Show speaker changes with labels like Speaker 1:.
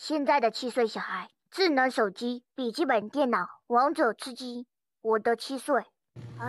Speaker 1: 现在的七岁小孩，智能手机、笔记本电脑、王者吃鸡，我的七岁。啊！